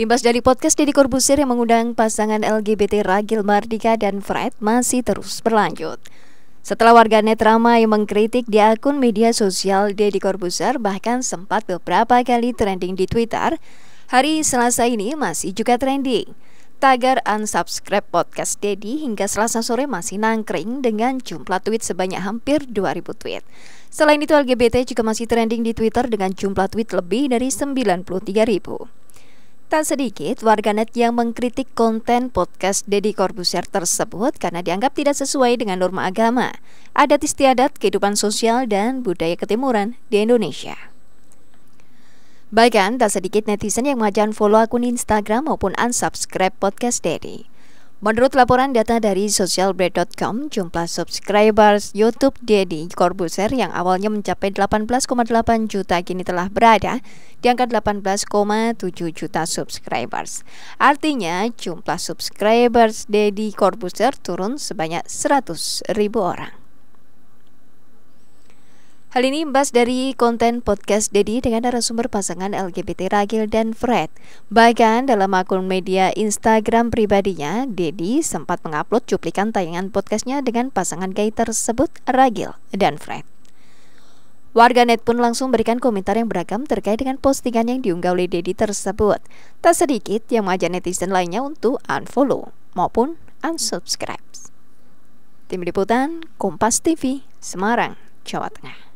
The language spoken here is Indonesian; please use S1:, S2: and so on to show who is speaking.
S1: Imbas dari podcast Deddy Corbuzier yang mengundang pasangan LGBT Ragil Mardika dan Fred masih terus berlanjut. Setelah warganet ramai mengkritik di akun media sosial Deddy Corbuzier bahkan sempat beberapa kali trending di Twitter, hari Selasa ini masih juga trending. Tagar unsubscribe podcast Deddy hingga Selasa sore masih nangkring dengan jumlah tweet sebanyak hampir 2000 tweet. Selain itu LGBT juga masih trending di Twitter dengan jumlah tweet lebih dari 93 ribu. Tak sedikit warganet yang mengkritik konten podcast Deddy Corbuzier tersebut karena dianggap tidak sesuai dengan norma agama, adat istiadat, kehidupan sosial, dan budaya ketimuran di Indonesia. Bahkan tak sedikit netizen yang mengajak follow akun Instagram maupun unsubscribe podcast Deddy. Menurut laporan data dari socialbread.com, jumlah subscribers YouTube Deddy Corbuzier yang awalnya mencapai 18,8 juta kini telah berada di angka 18,7 juta subscribers. Artinya, jumlah subscribers Deddy Corbuzier turun sebanyak 100 ribu orang. Hal ini imbas dari konten podcast Dedi dengan narasumber pasangan LGBT Ragil dan Fred. Bahkan dalam akun media Instagram pribadinya, Dedi sempat mengupload cuplikan tayangan podcastnya dengan pasangan gay tersebut Ragil dan Fred. Warganet pun langsung berikan komentar yang beragam terkait dengan postingan yang diunggah oleh Dedi tersebut. Tak sedikit yang mengajak netizen lainnya untuk unfollow maupun unsubscribe. Tim Liputan, Kompas TV, Semarang, Jawa Tengah.